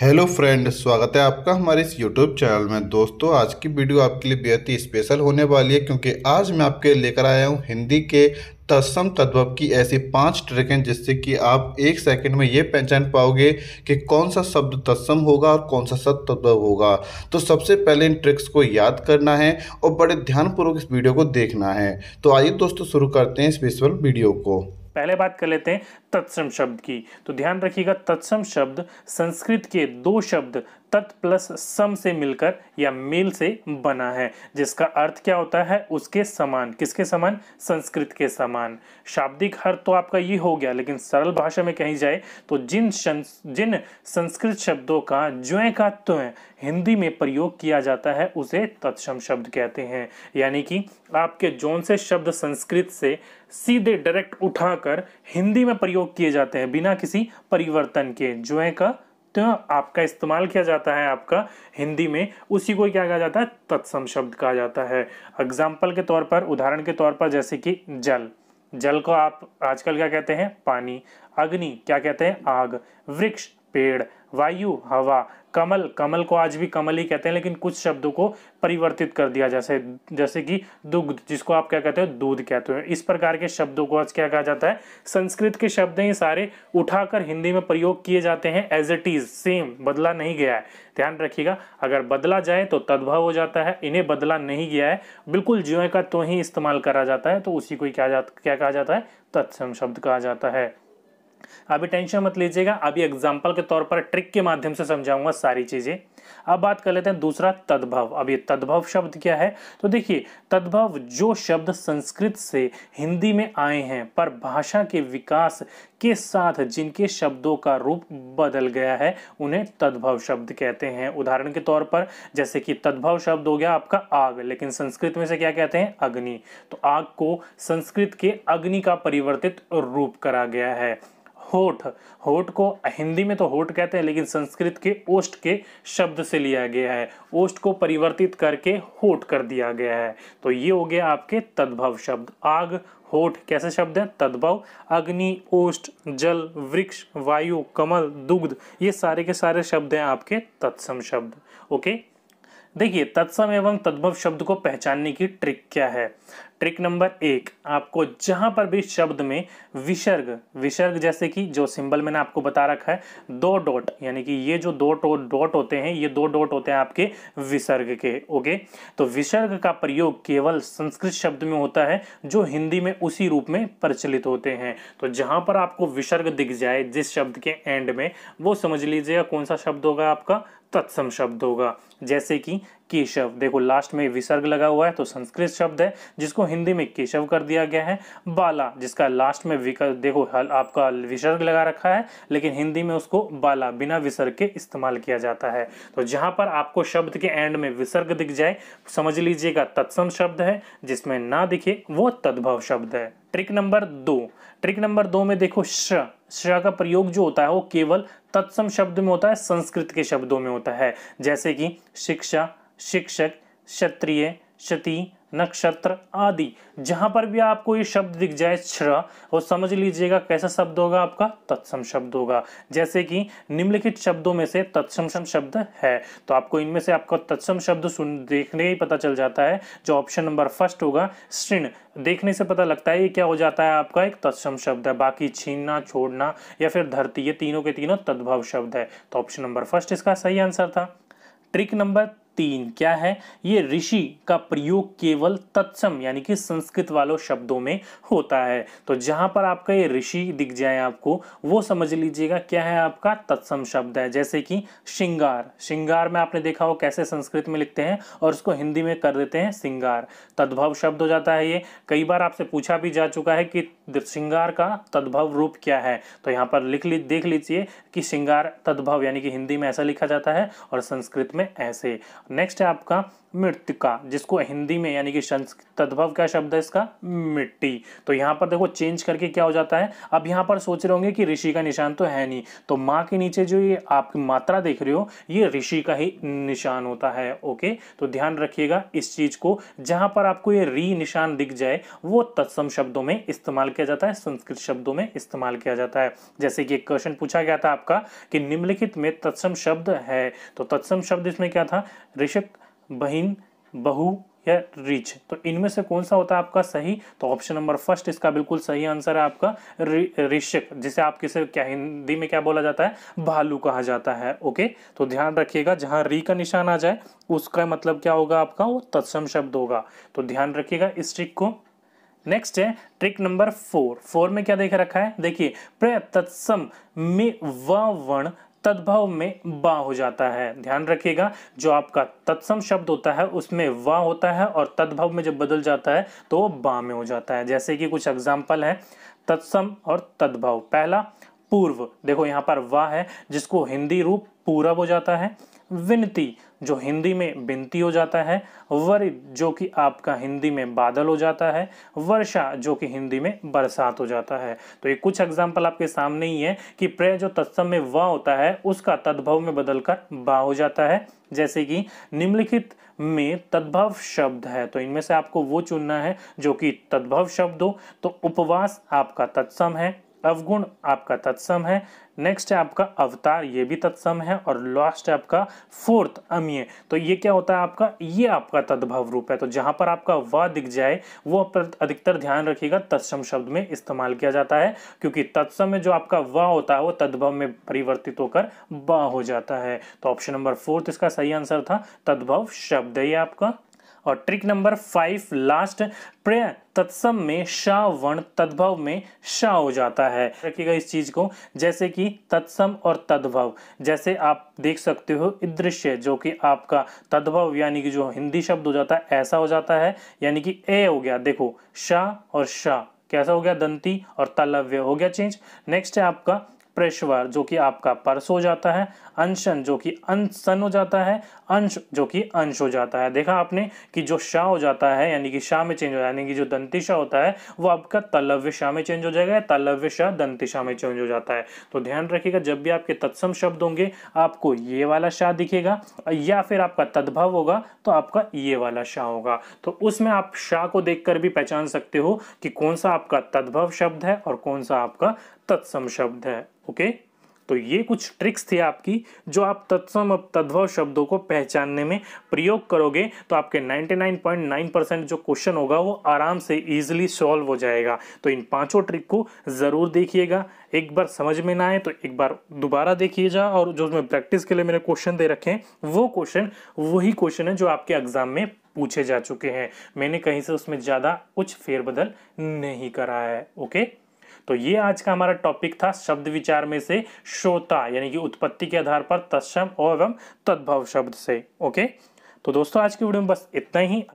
hello friend स्वागत है आपका हमारे इस यूट्यूब चैनल में दोस्तों आज की वीडियो आपके लिए बेहद ही स्पेशल होने वाली है क्योंकि आज मैं आपके लेकर आया हूँ हिंदी के तत्सम तद्भव की ऐसी पांच ट्रिक हैं जिससे कि आप एक सेकंड में ये पहचान पाओगे कि कौन सा शब्द तत्सम होगा और कौन सा शब्द तद्भव होगा तो सबसे पहले इन ट्रिक्स को याद करना है और बड़े ध्यानपूर्वक इस वीडियो को देखना है तो आइए दोस्तों शुरू करते हैं स्पेशल वीडियो को पहले बात कर लेते हैं तत्सम शब्द की तो ध्यान रखिएगा तत्सम शब्द संस्कृत के दो शब्द तत् प्लस सम से मिलकर या मेल से बना है जिसका अर्थ क्या होता है उसके समान किसके समान संस्कृत के समान शाब्दिक अर्थ तो आपका ये हो गया लेकिन सरल भाषा में कही जाए तो जिन जिन संस्कृत शब्दों का ज्वें का त्वें हिंदी में प्रयोग किया जाता है उसे तत्सम शब्द कहते हैं यानी कि आपके जौन से शब्द संस्कृत से सीधे डायरेक्ट उठाकर हिंदी में प्रयोग प्रयोग किए जाते हैं बिना किसी परिवर्तन के है का तो आपका इस्तेमाल किया जाता है आपका हिंदी में उसी को क्या कहा जाता है तत्सम शब्द कहा जाता है एग्जाम्पल के तौर पर उदाहरण के तौर पर जैसे कि जल जल को आप आजकल क्या कहते हैं पानी अग्नि क्या कहते हैं आग वृक्ष पेड़ वायु हवा कमल कमल को आज भी कमल ही कहते हैं लेकिन कुछ शब्दों को परिवर्तित कर दिया जैसे जैसे कि दुग्ध जिसको आप क्या कहते हो दूध कहते हो इस प्रकार के शब्दों को आज क्या कहा जाता है संस्कृत के शब्द ही सारे उठाकर हिंदी में प्रयोग किए जाते हैं एज इट इज सेम बदला नहीं गया है ध्यान रखिएगा अगर बदला जाए तो तद्भव हो जाता है इन्हें बदला नहीं गया है बिल्कुल ज्यों का तो ही इस्तेमाल करा जाता है तो उसी को क्या जा क्या कहा जाता है तत्सम शब्द कहा जाता है अभी टेंशन मत लीजिएगा अभी एग्जाम्पल के तौर पर ट्रिक के माध्यम से समझाऊंगा सारी चीज़ें अब बात कर लेते हैं दूसरा तद्भव अब ये तद्भव शब्द क्या है तो देखिए तद्भव जो शब्द संस्कृत से हिंदी में आए हैं पर भाषा के विकास के साथ जिनके शब्दों का रूप बदल गया है उन्हें तद्भव शब्द कहते हैं उदाहरण के तौर पर जैसे कि तद्भव शब्द हो गया आपका आग लेकिन संस्कृत में से क्या कहते हैं अग्नि तो आग को संस्कृत के अग्नि का परिवर्तित रूप करा गया है होठ होठ को हिंदी में तो होठ कहते हैं लेकिन संस्कृत के ओष्ट के शब्द से लिया गया है ओष्ट को परिवर्तित करके होठ कर दिया गया है तो ये हो गया आपके तद्भव शब्द आग होठ कैसे शब्द हैं तद्भव अग्नि ओष्ट जल वृक्ष वायु कमल दुग्ध ये सारे के सारे शब्द हैं आपके तत्सम शब्द ओके देखिए तत्सम एवं तद्भव शब्द को पहचानने की ट्रिक क्या है ट्रिक नंबर एक आपको जहां पर भी शब्द में विसर्ग विसर्ग जैसे कि जो सिंबल मैंने आपको बता रखा है दो डॉट यानी कि ये जो दो डॉट होते हैं ये दो डॉट होते हैं आपके विसर्ग के ओके तो विसर्ग का प्रयोग केवल संस्कृत शब्द में होता है जो हिंदी में उसी रूप में प्रचलित होते हैं तो जहां पर आपको विसर्ग दिख जाए जिस शब्द के एंड में वो समझ लीजिएगा कौन सा शब्द होगा आपका तत्सम शब्द होगा जैसे कि केशव देखो लास्ट में विसर्ग लगा हुआ है तो संस्कृत शब्द है जिसको हिंदी में केशव कर दिया गया है बाला जिसका लास्ट में विकर देखो आपका विसर्ग लगा रखा है लेकिन हिंदी में उसको बाला बिना विसर्ग के इस्तेमाल किया जाता है तो जहां पर आपको शब्द के एंड में विसर्ग दिख जाए समझ लीजिएगा तत्सम शब्द है जिसमें ना दिखे वो तद्भव शब्द है ट्रिक नंबर दो ट्रिक नंबर दो में देखो श श का प्रयोग जो होता है वो केवल तत्सम शब्द में होता है संस्कृत के शब्दों में होता है जैसे कि शिक्षा शिक्षक क्षत्रिय क्षति नक्षत्र आदि जहां पर भी आपको ये शब्द दिख जाए श्र और समझ लीजिएगा कैसा शब्द होगा आपका तत्सम शब्द होगा जैसे कि निम्नलिखित शब्दों में से तत्सम शब्द है तो आपको इनमें से आपका तत्सम शब्द सुन देखने ही पता चल जाता है जो ऑप्शन नंबर फर्स्ट होगा श्रीण देखने से पता लगता है ये क्या हो जाता है आपका एक तत्सम शब्द है बाकी छीनना छोड़ना या फिर धरती ये तीनों के तीनों तद्भव शब्द है तो ऑप्शन नंबर फर्स्ट इसका सही आंसर था ट्रिक नंबर तीन क्या है ये ऋषि का प्रयोग केवल तत्सम यानी कि संस्कृत वालों शब्दों में होता है तो जहां पर आपका ये ऋषि दिख जाए आपको वो समझ लीजिएगा क्या है आपका तत्सम शब्द है जैसे कि श्रृंगार श्रृंगार में आपने देखा हो कैसे संस्कृत में लिखते हैं और उसको हिंदी में कर देते हैं श्रृंगार तद्भव शब्द हो जाता है ये कई बार आपसे पूछा भी जा चुका है कि श्रृंगार का तद्भव रूप क्या है तो यहाँ पर लिख ली देख लीजिए कि श्रृंगार तद्भव यानी कि हिंदी में ऐसा लिखा जाता है और संस्कृत में ऐसे नेक्स्ट है आपका मृतिका जिसको हिंदी में यानी कि तद्भव क्या शब्द है इसका मिट्टी तो यहाँ पर देखो चेंज करके क्या हो जाता है अब यहाँ पर सोच रहे होंगे कि ऋषि का निशान तो है नहीं तो माँ के नीचे जो ये आपकी मात्रा देख रहे हो ये ऋषि का ही निशान होता है ओके तो ध्यान रखिएगा इस चीज़ को जहाँ पर आपको ये री निशान दिख जाए वो तत्सम शब्दों में इस्तेमाल किया जाता है संस्कृत शब्दों में इस्तेमाल किया जाता है जैसे कि एक क्वेश्चन पूछा गया था आपका कि निम्नलिखित में तत्सम शब्द है तो तत्सम शब्द इसमें क्या था ऋषक बहिन बहु या रिच तो इनमें से कौन सा होता है आपका सही तो ऑप्शन नंबर फर्स्ट इसका बिल्कुल सही आंसर है आपका ऋषक जिसे आप किसे क्या हिंदी में क्या बोला जाता है भालू कहा जाता है ओके तो ध्यान रखिएगा जहां री का निशान आ जाए उसका मतलब क्या होगा आपका वो तत्सम शब्द होगा तो ध्यान रखिएगा इस ट्रिक को नेक्स्ट है ट्रिक नंबर फोर फोर में क्या देख रखा है देखिए प्र तत्सम में वर्ण तद्भव में बा हो जाता है ध्यान रखिएगा जो आपका तत्सम शब्द होता है उसमें वा होता है और तद्भव में जब बदल जाता है तो वो बा में हो जाता है जैसे कि कुछ एग्जाम्पल है तत्सम और तद्भव पहला पूर्व देखो यहाँ पर वा है जिसको हिंदी रूप पूरब हो जाता है विनती जो हिंदी में बिनती हो जाता है वरिद जो कि आपका हिंदी में बादल हो जाता है वर्षा जो कि हिंदी में बरसात हो जाता है तो ये कुछ एग्जाम्पल आपके सामने ही है कि प्रय जो तत्सम में व होता है उसका तद्भव में बदलकर बा हो जाता है जैसे कि निम्नलिखित में तद्भव शब्द है तो इनमें से आपको वो चुनना है जो कि तद्भव शब्द हो तो उपवास आपका तत्सम है अवगुण आपका तत्सम है नेक्स्ट है आपका अवतार ये भी तत्सम है और लास्ट है आपका फोर्थ अमीय तो ये क्या होता है आपका ये आपका तद्भव रूप है तो जहां पर आपका व दिख जाए वो अधिकतर ध्यान रखिएगा तत्सम शब्द में इस्तेमाल किया जाता है क्योंकि तत्सम में जो आपका व होता है वो तद्भव में परिवर्तित होकर ब हो जाता है तो ऑप्शन नंबर फोर्थ इसका सही आंसर था तद्भव शब्द है ये आपका और ट्रिक नंबर फाइव लास्ट प्रय तत्सम में शाह वर्ण तद्भव में शा हो जाता है रखिएगा इस चीज को जैसे कि तत्सम और तद्भव जैसे आप देख सकते हो दृश्य जो कि आपका तद्भव यानी कि जो हिंदी शब्द हो जाता है ऐसा हो जाता है यानी कि ए हो गया देखो शाह और शाह कैसा हो गया दंती और तालव्य हो गया चेंज नेक्स्ट है आपका प्रेशवर जो कि आपका पर्स हो जाता है अनशन जो कि अनसन अं-, हो जाता है अंश जो कि अंश हो जाता है देखा आपने कि जो शाह हो जाता है यानी कि शाह में चेंज हो यानी कि जो दंतिशा होता है वो आपका तलव्य शाह में चेंज हो जाएगा तलव्य शाह दंतिशा में चेंज हो जाता है तो ध्यान रखिएगा जब भी आपके तत्सम शब्द होंगे आपको ये वाला शाह दिखेगा या फिर आपका तद्भव होगा तो आपका ये वाला शाह होगा तो उसमें आप शाह को देख भी पहचान सकते हो कि कौन सा आपका तद्भव शब्द है और कौन सा आपका तत्सम शब्द है ओके तो ये कुछ ट्रिक्स थी आपकी जो आप तत्सम और तद्भव शब्दों को पहचानने में प्रयोग करोगे तो आपके 99.9 परसेंट जो क्वेश्चन होगा वो आराम से इजिली सॉल्व हो जाएगा तो इन पांचों ट्रिक को ज़रूर देखिएगा एक बार समझ में ना आए तो एक बार दोबारा देखिए जा और जो मैं प्रैक्टिस के लिए मैंने क्वेश्चन दे रखे हैं वो क्वेश्चन वही क्वेश्चन है जो आपके एग्जाम में पूछे जा चुके हैं मैंने कहीं से उसमें ज़्यादा कुछ फेरबदल नहीं करा है ओके तो ये आज का हमारा टॉपिक था शब्द विचार में से श्रोता यानी कि उत्पत्ति के आधार पर तत्सम एवं तद्भव शब्द से ओके तो दोस्तों आज की वीडियो में बस इतना ही